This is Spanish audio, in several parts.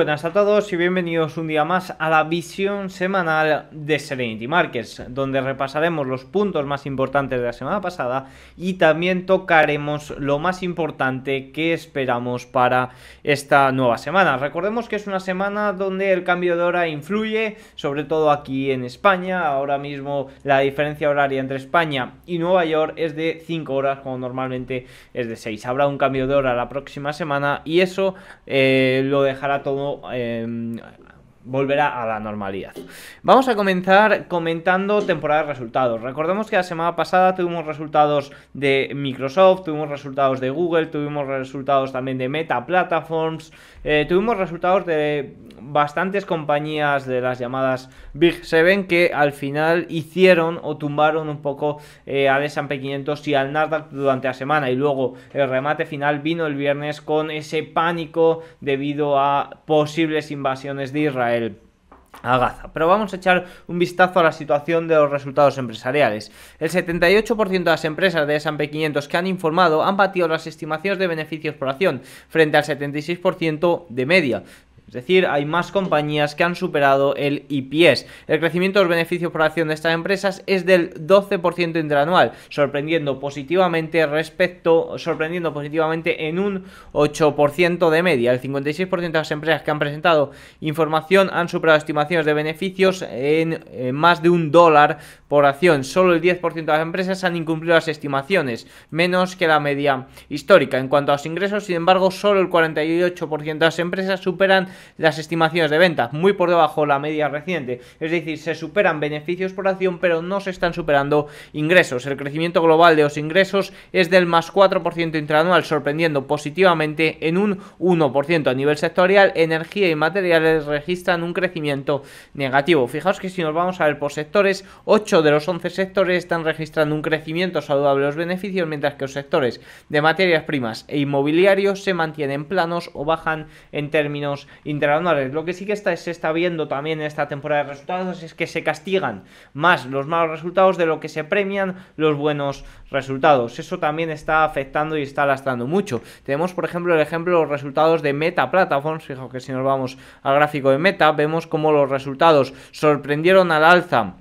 buenas a todos y bienvenidos un día más a la visión semanal de Serenity Markets, donde repasaremos los puntos más importantes de la semana pasada y también tocaremos lo más importante que esperamos para esta nueva semana. Recordemos que es una semana donde el cambio de hora influye, sobre todo aquí en España. Ahora mismo la diferencia horaria entre España y Nueva York es de 5 horas, como normalmente es de 6. Habrá un cambio de hora la próxima semana y eso eh, lo dejará todo I um, volverá a la normalidad. Vamos a comenzar comentando temporadas resultados. Recordemos que la semana pasada tuvimos resultados de Microsoft, tuvimos resultados de Google, tuvimos resultados también de Meta Platforms, eh, tuvimos resultados de bastantes compañías de las llamadas Big Seven que al final hicieron o tumbaron un poco eh, al S&P 500 y al Nasdaq durante la semana y luego el remate final vino el viernes con ese pánico debido a posibles invasiones de Israel a Pero vamos a echar un vistazo a la situación de los resultados empresariales. El 78% de las empresas de S&P 500 que han informado han batido las estimaciones de beneficios por acción, frente al 76% de media. Es decir, hay más compañías que han superado el IPS. El crecimiento de los beneficios por acción de estas empresas es del 12% interanual, sorprendiendo positivamente respecto, sorprendiendo positivamente en un 8% de media. El 56% de las empresas que han presentado información han superado estimaciones de beneficios en, en eh, más de un dólar por acción. Solo el 10% de las empresas han incumplido las estimaciones, menos que la media histórica. En cuanto a los ingresos, sin embargo, solo el 48% de las empresas superan las estimaciones de ventas, muy por debajo de la media reciente. Es decir, se superan beneficios por acción, pero no se están superando ingresos. El crecimiento global de los ingresos es del más 4% interanual, sorprendiendo positivamente en un 1%. A nivel sectorial, energía y materiales registran un crecimiento negativo. Fijaos que si nos vamos a ver por sectores, 8 de los 11 sectores están registrando un crecimiento saludable de los beneficios, mientras que los sectores de materias primas e inmobiliarios se mantienen planos o bajan en términos lo que sí que está, se está viendo también en esta temporada de resultados es que se castigan más los malos resultados de lo que se premian los buenos resultados. Eso también está afectando y está lastrando mucho. Tenemos, por ejemplo, el ejemplo de los resultados de Meta Platforms. Fijaos que si nos vamos al gráfico de Meta, vemos cómo los resultados sorprendieron al alza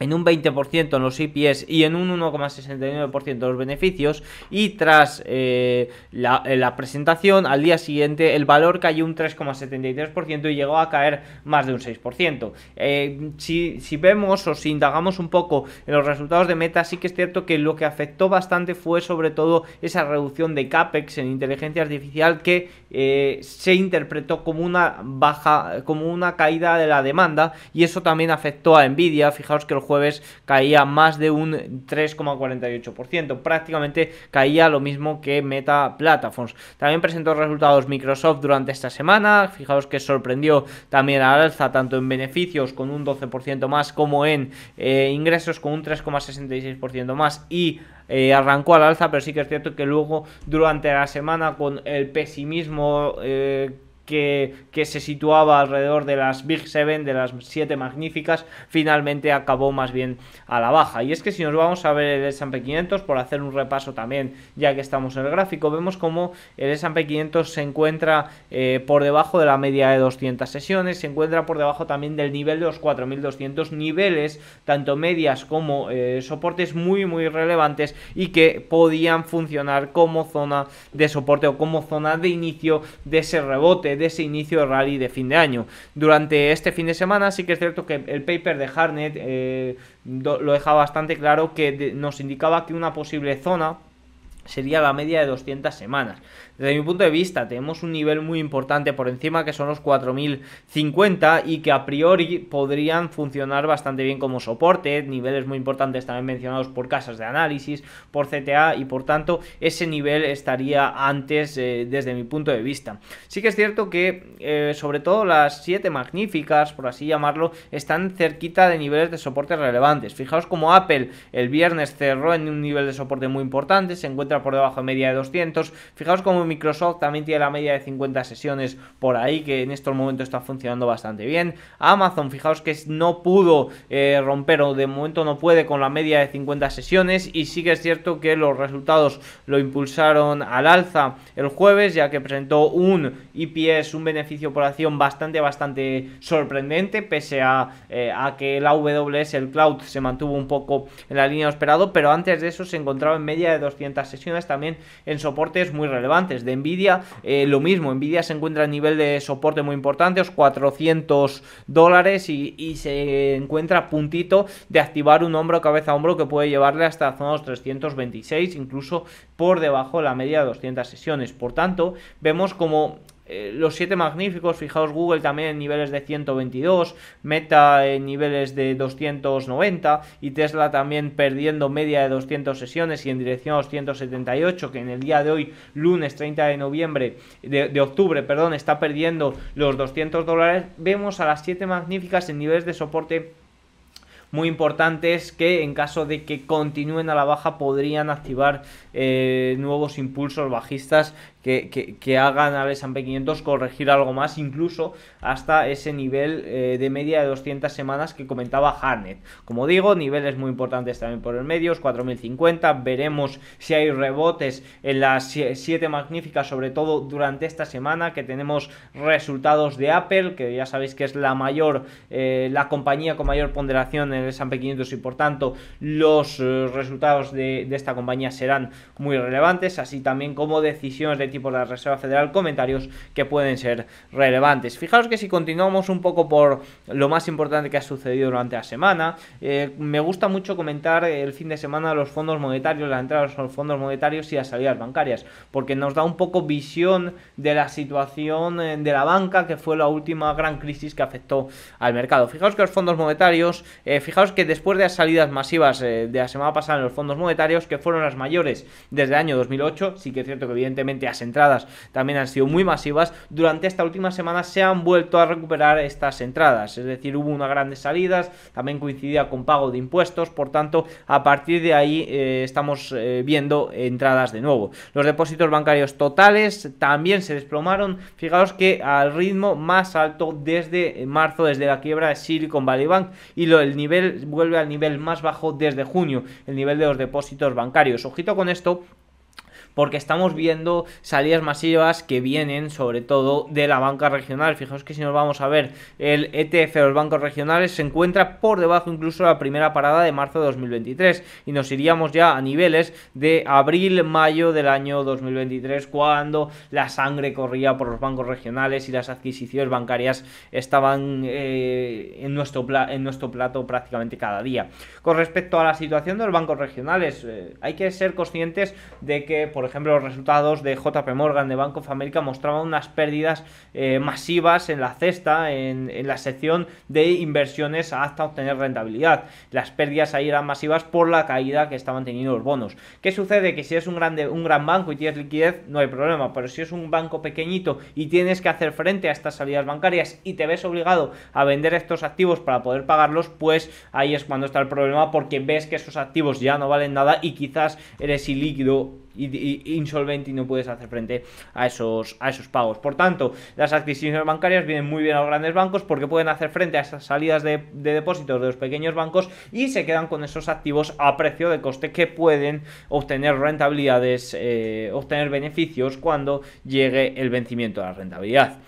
en un 20% en los IPS y en un 1,69% en los beneficios y tras eh, eh, la, presentación al día siguiente el valor cayó un 3,73% y llegó a caer más de un 6%. Eh, si, vemos o si indagamos un poco en los resultados de Meta, sí que es cierto que lo que afectó bastante fue sobre todo esa reducción de CAPEX en inteligencia artificial que se interpretó como una baja, como una caída de la demanda y eso también afectó a Nvidia. Fijaos que el jueves caía más de un 3,48%, prácticamente caía lo mismo que Meta Platforms. También presentó resultados Microsoft durante esta semana, fijaos que sorprendió también al alza tanto en beneficios con un 12% más como en eh, ingresos con un 3,66% más y eh, arrancó al alza, pero sí que es cierto que luego durante la semana con el pesimismo eh, que, se situaba alrededor de las Big Seven, de las siete magníficas, finalmente acabó más bien a la baja. Y es que si nos vamos a ver el S&P 500, por hacer un repaso también, ya que estamos en el gráfico, vemos como el S&P 500 se encuentra eh, por debajo de la media de 200 sesiones, se encuentra por debajo también del nivel de los 4.200 niveles, tanto medias como eh, soportes muy muy relevantes y que podían funcionar como zona de soporte o como zona de inicio de ese rebote de ese inicio de rally de fin de año. Durante este fin de semana sí que es cierto que el paper de Harnett eh, lo deja bastante claro que nos indicaba que una posible zona sería la media de 200 semanas. Desde mi punto de vista, tenemos un nivel muy importante por encima que son los 4050 y que a priori podrían funcionar bastante bien como soporte, niveles muy importantes también mencionados por casas de análisis, por CTA y por tanto ese nivel estaría antes eh, desde mi punto de vista. Sí que es cierto que eh, sobre todo las 7 magníficas, por así llamarlo, están cerquita de niveles de soporte relevantes. Fijaos como Apple el viernes cerró en un nivel de soporte muy importante, por debajo de media de 200. Fijaos como Microsoft también tiene la media de 50 sesiones por ahí, que en estos momentos está funcionando bastante bien. Amazon, fijaos que no pudo eh, romper o de momento no puede con la media de 50 sesiones y sí que es cierto que los resultados lo impulsaron al alza el jueves, ya que presentó un IPS, un beneficio por acción bastante, bastante sorprendente, pese a, eh, que el AWS, el cloud, se mantuvo un poco en la línea esperado, pero antes de eso se encontraba en media de 200 sesiones también en soportes muy relevantes. De Nvidia, eh, lo mismo, Nvidia se encuentra a nivel de soporte muy importante, los 400 dólares y, se encuentra puntito de activar un hombro cabeza a hombro que puede llevarle hasta zonas 326, incluso por debajo de la media de 200 sesiones. Por tanto, vemos como eh, los 7 magníficos, fijaos Google también en niveles de 122, Meta en niveles de 290 y Tesla también perdiendo media de 200 sesiones y en dirección a 278 que en el día de hoy, lunes 30 de noviembre, de, octubre, perdón, está perdiendo los 200 dólares. Vemos a las 7 magníficas en niveles de soporte muy importantes que en caso de que continúen a la baja podrían activar eh, nuevos impulsos bajistas que, hagan al S&P 500 corregir algo más, incluso hasta ese nivel eh, de media de 200 semanas que comentaba Harnett. Como digo, niveles muy importantes también por el medio, 4050, veremos si hay rebotes en las 7 magníficas, sobre todo durante esta semana, que tenemos resultados de Apple, que ya sabéis que es la mayor, eh, la compañía con mayor ponderación en el S&P 500 y por tanto los eh, resultados de esta compañía serán muy relevantes, así también como decisiones de por la Reserva Federal, comentarios que pueden ser relevantes. Fijaos que si continuamos un poco por lo más importante que ha sucedido durante la semana, eh, me gusta mucho comentar el fin de semana los fondos monetarios, la entrada a los fondos monetarios y las salidas bancarias, porque nos da un poco visión de la situación eh, de la banca, que fue la última gran crisis que afectó al mercado. Fijaos que los fondos monetarios, eh, fijaos que después de las salidas masivas de la semana pasada en los fondos monetarios, que fueron las mayores desde el año 2008, sí que es cierto que evidentemente ha entradas también han sido muy masivas, durante esta última semana se han vuelto a recuperar estas entradas, es decir, hubo unas grandes salidas, también coincidía con pago de impuestos, por tanto, a partir de ahí eh, estamos eh, viendo entradas de nuevo. Los depósitos bancarios totales también se desplomaron, fijaos que al ritmo más alto desde marzo, desde la quiebra de Silicon Valley Bank, y lo, el nivel vuelve al nivel más bajo desde junio, el nivel de los depósitos bancarios. Ojito con esto porque estamos viendo salidas masivas que vienen sobre todo de la banca regional. Fijaos que si nos vamos a ver, el ETF de los bancos regionales se encuentra por debajo incluso de la primera parada de marzo de 2023 y nos iríamos ya a niveles de abril-mayo del año 2023 cuando la sangre corría por los bancos regionales y las adquisiciones bancarias estaban eh, en, nuestro en nuestro plato prácticamente cada día. Con respecto a la situación de los bancos regionales, eh, hay que ser conscientes de que por ejemplo, los resultados de JP Morgan, de Bank of America, mostraban unas pérdidas eh, masivas en la cesta, en, la sección de inversiones hasta obtener rentabilidad. Las pérdidas ahí eran masivas por la caída que estaban teniendo los bonos. ¿Qué sucede? Que si es un, un gran banco y tienes liquidez, no hay problema, pero si es un banco pequeñito y tienes que hacer frente a estas salidas bancarias y te ves obligado a vender estos activos para poder pagarlos, pues ahí es cuando está el problema porque ves que esos activos ya no valen nada y quizás eres ilíquido insolvente y no puedes hacer frente a esos, a esos pagos. Por tanto, las adquisiciones bancarias vienen muy bien a los grandes bancos porque pueden hacer frente a esas salidas de, depósitos de los pequeños bancos y se quedan con esos activos a precio de coste que pueden obtener rentabilidades, eh, obtener beneficios cuando llegue el vencimiento de la rentabilidad.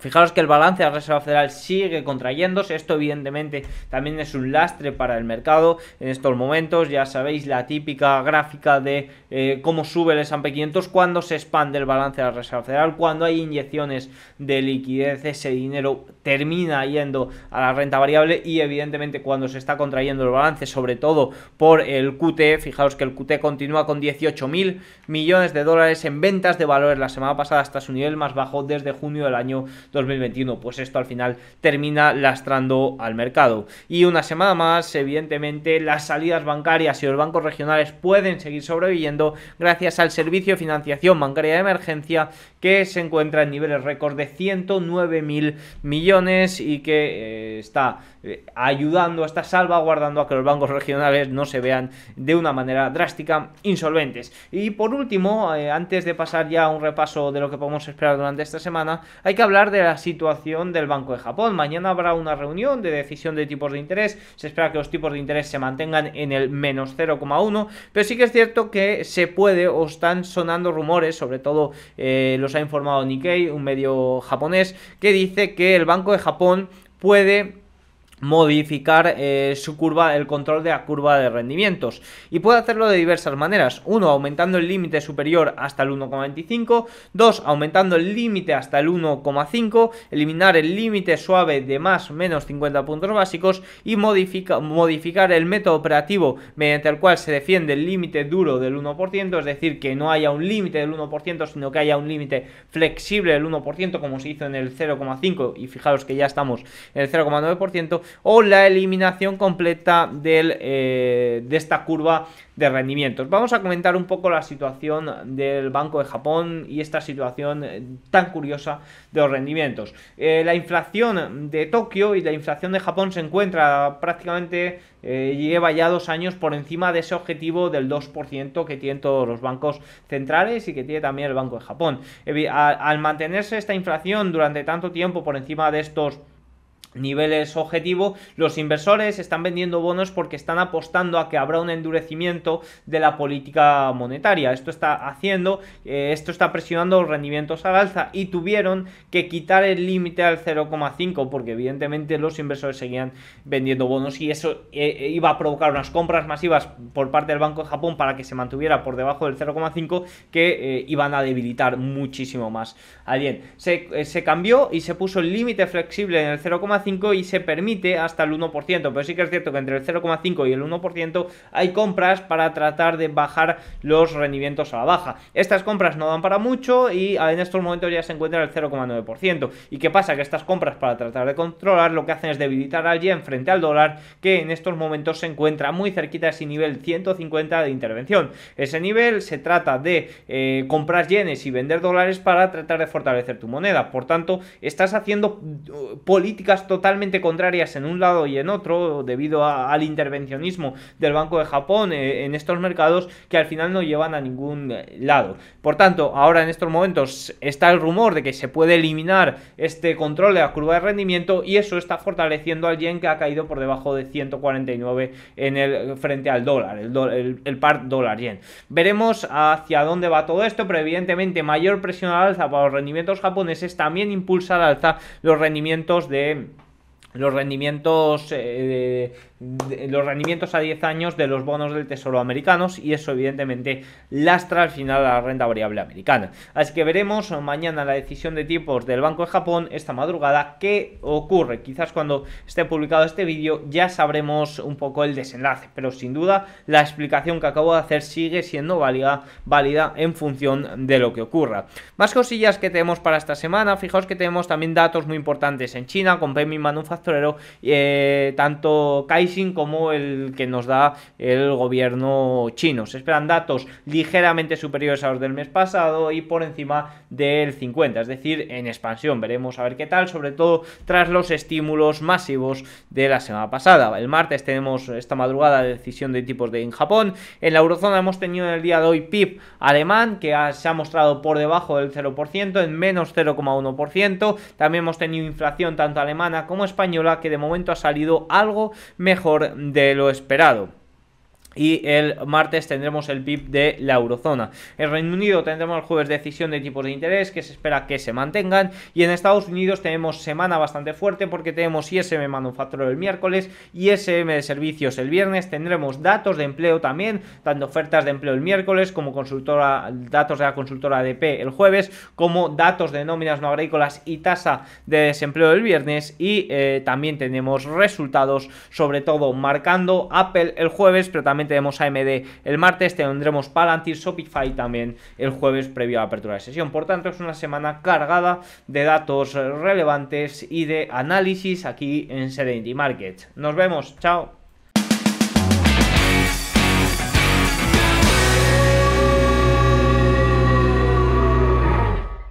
Fijaros que el balance de la Reserva Federal sigue contrayéndose, esto evidentemente también es un lastre para el mercado en estos momentos, ya sabéis la típica gráfica de eh, cómo sube el S&P 500 cuando se expande el balance de la Reserva Federal, cuando hay inyecciones de liquidez, ese dinero termina yendo a la renta variable y evidentemente cuando se está contrayendo el balance, sobre todo por el QT, fijaros que el QT continúa con 18 mil millones de dólares en ventas de valores la semana pasada hasta su nivel más bajo desde junio del año 2021. Pues esto al final termina lastrando al mercado. Y una semana más, evidentemente, las salidas bancarias y los bancos regionales pueden seguir sobreviviendo gracias al servicio de financiación bancaria de emergencia que se encuentra en niveles récord de 109 mil millones y que eh, está eh, ayudando, está salvaguardando a que los bancos regionales no se vean de una manera drástica insolventes. Y por último, eh, antes de pasar ya a un repaso de lo que podemos esperar durante esta semana, hay que hablar de la situación del Banco de Japón. Mañana habrá una reunión de decisión de tipos de interés. Se espera que los tipos de interés se mantengan en el menos 0,1. Pero sí que es cierto que se puede o están sonando rumores, sobre todo eh, los ha informado Nikkei, un medio japonés, que dice que el Banco de Japón puede modificar eh, su curva, el control de la curva de rendimientos. Y puede hacerlo de diversas maneras. uno, Aumentando el límite superior hasta el 1,25. 2. Aumentando el límite hasta el 1,5. Eliminar el límite suave de más o menos 50 puntos básicos. Y modifica, modificar el método operativo mediante el cual se defiende el límite duro del 1%. Es decir, que no haya un límite del 1%, sino que haya un límite flexible del 1%, como se hizo en el 0,5. Y fijaros que ya estamos en el 0,9% o la eliminación completa eh, de esta curva de rendimientos. Vamos a comentar un poco la situación del Banco de Japón y esta situación eh, tan curiosa de los rendimientos. Eh, la inflación de Tokio y la inflación de Japón se encuentra prácticamente, lleva ya dos años por encima de ese objetivo del 2% que tienen todos los bancos centrales y que tiene también el Banco de Japón. Al mantenerse esta inflación durante tanto tiempo por encima de estos niveles objetivo, los inversores están vendiendo bonos porque están apostando a que habrá un endurecimiento de la política monetaria. Esto está haciendo, eh, esto está presionando los rendimientos al alza y tuvieron que quitar el límite al 0,5 porque evidentemente los inversores seguían vendiendo bonos y eso eh, eh, iba a provocar unas compras masivas por parte del Banco de Japón para que se mantuviera por debajo del 0,5 que iban a debilitar muchísimo más. Alguien se, se cambió y se puso el límite flexible en el 0,5 y se permite hasta el 1%, pero sí que es cierto que entre el 0,5 y el 1% hay compras para tratar de bajar los rendimientos a la baja. Estas compras no dan para mucho y en estos momentos ya se encuentra el 0,9%. ¿Y qué pasa? Que estas compras para tratar de controlar lo que hacen es debilitar al yen frente al dólar que en estos momentos se encuentra muy cerquita de ese nivel 150 de intervención. Ese nivel se trata de eh, comprar yenes y vender dólares para tratar de fortalecer tu moneda. Por tanto, estás haciendo uh, políticas totalmente contrarias en un lado y en otro, debido al intervencionismo del Banco de Japón eh, en estos mercados, que al final no llevan a ningún eh, lado. Por tanto, ahora en estos momentos está el rumor de que se puede eliminar este control de la curva de rendimiento y eso está fortaleciendo al yen que ha caído por debajo de 149 en el, frente al dólar, el, par dólar yen. Veremos hacia dónde va todo esto, pero evidentemente mayor presión al alza para los rendimientos japoneses también impulsa al alza los rendimientos de los rendimientos, eh, los rendimientos a 10 años de los bonos del Tesoro americanos y eso evidentemente lastra al final a la renta variable americana. Así que veremos mañana la decisión de tipos del Banco de Japón esta madrugada qué ocurre. Quizás cuando esté publicado este vídeo ya sabremos un poco el desenlace, pero sin duda la explicación que acabo de hacer sigue siendo válida, válida en función de lo que ocurra. Más cosillas que tenemos para esta semana, fijaos que tenemos también datos muy importantes en China con PMI Manufacturing eh, tanto Kaising como el que nos da el gobierno chino. Se esperan datos ligeramente superiores a los del mes pasado y por encima del 50, es decir, en expansión. Veremos a ver qué tal, sobre todo tras los estímulos masivos de la semana pasada. El martes tenemos esta madrugada decisión de tipos de en Japón. En la eurozona hemos tenido en el día de hoy PIB alemán que se ha mostrado por debajo del 0%, en menos 0,1%. También hemos tenido inflación tanto alemana como española que de momento ha salido algo mejor de lo esperado y el martes tendremos el PIB de la eurozona. En Reino Unido tendremos el jueves decisión de tipos de interés que se espera que se mantengan y en Estados Unidos tenemos semana bastante fuerte porque tenemos ISM manufacturero el miércoles, ISM de servicios el viernes, tendremos datos de empleo también, tanto ofertas de empleo el miércoles como consultora, datos de la consultora ADP el jueves, como datos de nóminas no agrícolas y tasa de desempleo el viernes y eh, también tenemos resultados sobre todo marcando Apple el jueves, pero también vemos vemos AMD el martes, tendremos Palantir, Shopify también el jueves previo a la apertura de sesión. Por tanto, es una semana cargada de datos relevantes y de análisis aquí en Serenity Markets. Nos vemos, chao.